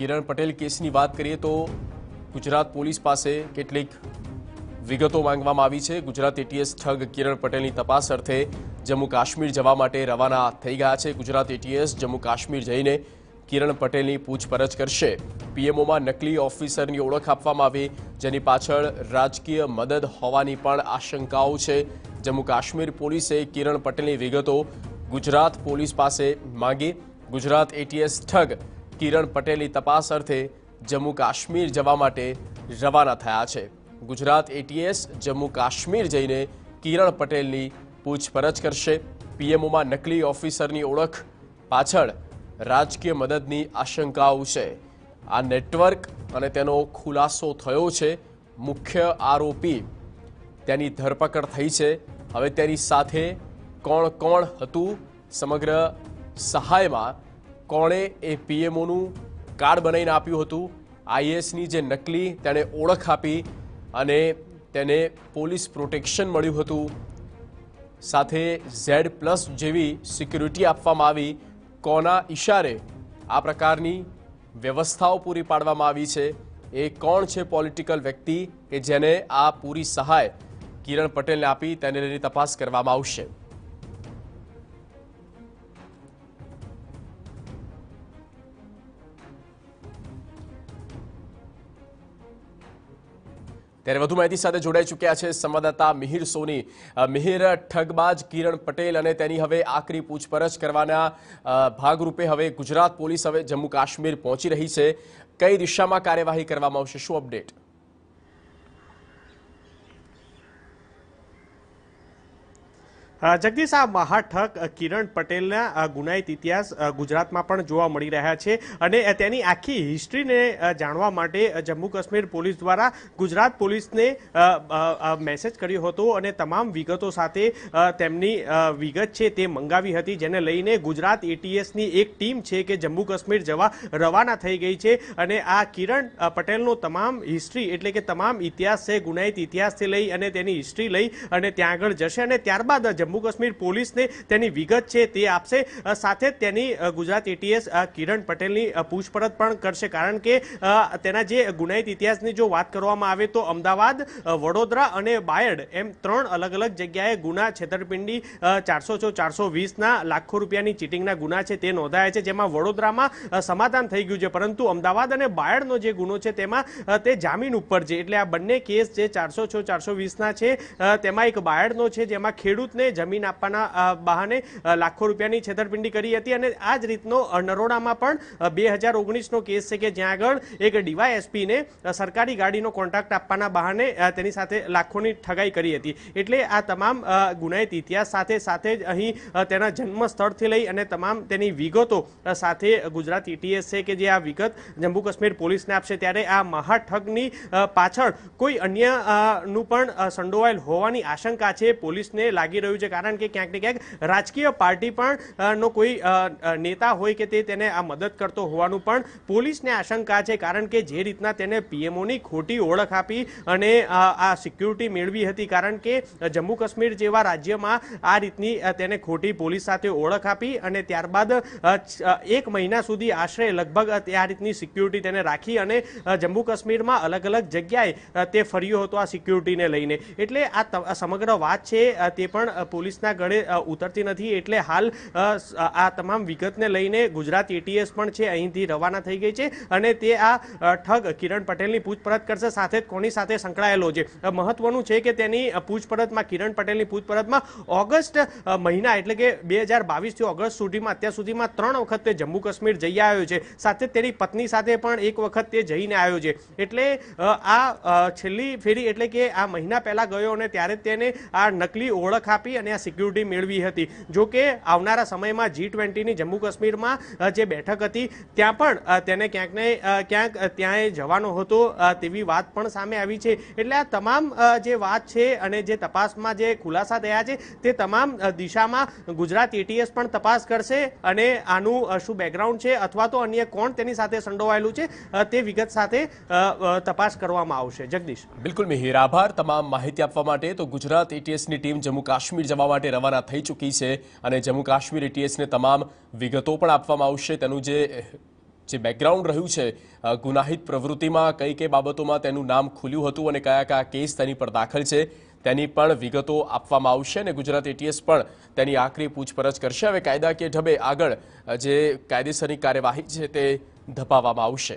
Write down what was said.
કિરણ પટેલ કેસની વાત કરીએ તો ગુજરાત પોલીસ પાસે કેટલીક વિગતો માંગવામાં આવી છે ગુજરાત એટીએસ ઠગ કિરણ પટેલની તપાસ અર્થે જમ્મુ કાશ્મીર જવા માટે રવાના થઈ ગયા છે ગુજરાત એટીએસ જમ્મુ કાશ્મીર જઈને કિરણ પટેલની પૂછપરછ કરશે પીએમઓમાં નકલી ઓફિસરની ઓળખ આપવામાં આવી જેની પાછળ રાજકીય મદદ હોવાની પણ આશંકાઓ છે જમ્મુ કાશ્મીર પોલીસે કિરણ પટેલની વિગતો ગુજરાત પોલીસ પાસે માંગી ગુજરાત એટીએસ ઠગ કિરણ પટેલની તપાસ અર્થે જમ્મુ કાશ્મીર જવા માટે રવાના થયા છે ગુજરાત એટીએસ જમ્મુ કાશ્મીર જઈને કિરણ પટેલની પૂછપરછ કરશે પીએમઓમાં નકલી ઓફિસરની ઓળખ પાછળ રાજકીય મદદની આશંકાઓ છે આ નેટવર્ક અને તેનો ખુલાસો થયો છે મુખ્ય આરોપી તેની ધરપકડ થઈ છે હવે તેની સાથે કોણ કોણ હતું સમગ્ર સહાયમાં કોણે એ પીએમઓનું કાર્ડ બનાવીને આપ્યું હતું આઈએસની જે નકલી તેણે ઓળખ આપી અને તેને પોલીસ પ્રોટેક્શન મળ્યું હતું સાથે ઝેડ પ્લસ જેવી સિક્યુરિટી આપવામાં આવી કોના ઇશારે આ પ્રકારની વ્યવસ્થાઓ પૂરી પાડવામાં આવી છે એ કોણ છે પોલિટિકલ વ્યક્તિ કે જેને આ પૂરી સહાય કિરણ પટેલને આપી તેને તપાસ કરવામાં આવશે ત્યારે વધુ માહિતી સાથે જોડાઈ ચૂક્યા છે સંવાદદાતા મિહિર સોની મિહિર ઠગબાજ કિરણ પટેલ અને તેની હવે આકરી પૂછપરછ કરવાના ભાગરૂપે હવે ગુજરાત પોલીસ હવે જમ્મુ કાશ્મીર પહોંચી રહી છે કઈ દિશામાં કાર્યવાહી કરવામાં આવશે શું અપડેટ જગદીશ આ મહાઠક કિરણ પટેલના આ ગુનાહિત ઇતિહાસ ગુજરાતમાં પણ જોવા મળી રહ્યા છે અને તેની આખી હિસ્ટ્રીને જાણવા માટે જમ્મુ કાશ્મીર પોલીસ દ્વારા ગુજરાત પોલીસને મેસેજ કર્યો હતો અને તમામ વિગતો સાથે તેમની વિગત છે તે મંગાવી હતી જેને લઈને ગુજરાત એટીએસની એક ટીમ છે કે જમ્મુ કાશ્મીર જવા રવાના થઈ ગઈ છે અને આ કિરણ પટેલનો તમામ હિસ્ટ્રી એટલે કે તમામ ઇતિહાસ છે ગુનાહિત ઇતિહાસથી લઈ અને તેની હિસ્ટ્રી લઈ અને ત્યાં આગળ જશે અને ત્યારબાદ જમ્મુ કાશ્મીર પોલીસને તેની વિગત છે તે આપશે સાથે તેની ગુજરાત એટીએસ કિરણ પટેલની પૂછપરછ પણ કરશે કારણ કે તેના જે ગુનાહિત ઇતિહાસની જો વાત કરવામાં આવે તો અમદાવાદ વડોદરા અને બાયડ એમ ત્રણ અલગ અલગ જગ્યાએ ગુના છેતરપિંડી ચારસો છો ચારસો વીસના લાખો રૂપિયાની ચીટિંગના ગુના છે તે નોંધાયા છે જેમાં વડોદરામાં સમાધાન થઈ ગયું છે પરંતુ અમદાવાદ અને બાયડનો જે ગુનો છે તેમાં તે જામીન ઉપર છે એટલે આ બંને કેસ જે ચારસો છો ચારસો વીસના છે તેમાં એક બાયડનો છે જેમાં ખેડૂતને જમીન આપવાના બહાને લાખો રૂપિયાની છેતરપિંડી કરી હતી અને આ જ રીતનો નરોડામાં પણ બે હજાર ઓગણીસનો કેસ છે કે જ્યાં આગળ એક ડીવાયએસપીને સરકારી ગાડીનો કોન્ટ્રાક્ટ આપવાના બહાને તેની સાથે લાખોની ઠગાઈ કરી હતી એટલે આ તમામ ગુનાહિત ઇતિહાસ સાથે સાથે જ અહીં તેના જન્મ સ્થળથી લઈ અને તમામ તેની વિગતો સાથે ગુજરાત ઇટીએસ છે કે જે આ વિગત જમ્મુ કાશ્મીર પોલીસને આપશે ત્યારે આ મહાઠગની પાછળ કોઈ અન્યનું પણ સંડોવાયેલ હોવાની આશંકા છે પોલીસને લાગી રહ્યું છે કારણ કે ક્યાંક ને ક્યાંક રાજકીય પાર્ટી પણ નો કોઈ નેતા હોય કે તેને આ મદદ કરતો હોવાનું પણ પોલીસને આશંકા છે કારણ કે જે રીતના તેને પીએમઓની ખોટી ઓળખ આપી અને આ સિક્યુરિટી મેળવી હતી કારણ કે જમ્મુ કાશ્મીર જેવા રાજ્યમાં આ રીતની તેને ખોટી પોલીસ સાથે ઓળખ આપી અને ત્યારબાદ એક મહિના સુધી આશરે લગભગ આ રીતની સિક્યુરિટી તેને રાખી અને જમ્મુ કાશ્મીરમાં અલગ અલગ જગ્યાએ તે ફર્યો હતો આ સિક્યુરિટીને લઈને એટલે આ સમગ્ર વાત છે તે પણ પોલીસના ગળે ઉતરતી નથી એટલે હાલ આ તમામ વિગતને લઈને ગુજરાત એટીએસ પણ છે અહીંથી રવાના થઈ ગઈ છે અને તે આ ઠગ કિરણ પટેલની પૂછપરછ કરશે સાથે કોની સાથે સંકળાયેલો છે મહત્વનું છે કે તેની પૂછપરછમાં કિરણ પટેલની પૂછપરછમાં ઓગસ્ટ મહિના એટલે કે બે હજાર બાવીસથી ઓગસ્ટ સુધીમાં અત્યાર સુધીમાં ત્રણ વખત તે જમ્મુ કાશ્મીર જઈ આવ્યો છે સાથે તેની પત્ની સાથે પણ એક વખત તે જઈને આવ્યો છે એટલે આ છેલ્લી ફેરી એટલે કે આ મહિના પહેલા ગયો અને ત્યારે તેને આ નકલી ઓળખ આપી અને અને આ સિક્યુરિટી મેળવી હતી જોકે આવનારા સમયમાં જી ટ્વેન્ટીની જમ્મુ કાશ્મીરમાં જે બેઠક હતી ત્યાં પણ તેને ક્યાંક ને ક્યાંક ત્યાં જવાનો હતો તેવી વાત પણ સામે આવી છે એટલે આ તમામ જે વાત છે અને જે તપાસમાં જે ખુલાસા થયા છે તે તમામ દિશામાં ગુજરાત એટીએસ પણ તપાસ કરશે અને આનું શું બેકગ્રાઉન્ડ છે અથવા તો અન્ય કોણ તેની સાથે સંડોવાયેલું છે તે વિગત સાથે તપાસ કરવામાં આવશે જગદીશ બિલકુલ મિહિર આભાર તમામ માહિતી આપવા માટે તો ગુજરાત એટીએસની ટીમ જમ્મુ કાશ્મીર જવા કરવા માટે રવાના થઈ ચૂકી છે અને જમ્મુ કાશ્મીર એટીએસને તમામ વિગતો પણ આપવામાં આવશે તેનું જે જે બેકગ્રાઉન્ડ રહ્યું છે ગુનાહિત પ્રવૃત્તિમાં કઈ કઈ બાબતોમાં તેનું નામ ખુલ્યું હતું અને કયા કયા કેસ તેની પર દાખલ છે તેની પણ વિગતો આપવામાં આવશે અને ગુજરાત એટીએસ પણ તેની આખરી પૂછપરછ કરશે હવે કાયદાકીય ઢબે આગળ જે કાયદેસરની કાર્યવાહી છે તે ધપાવવામાં આવશે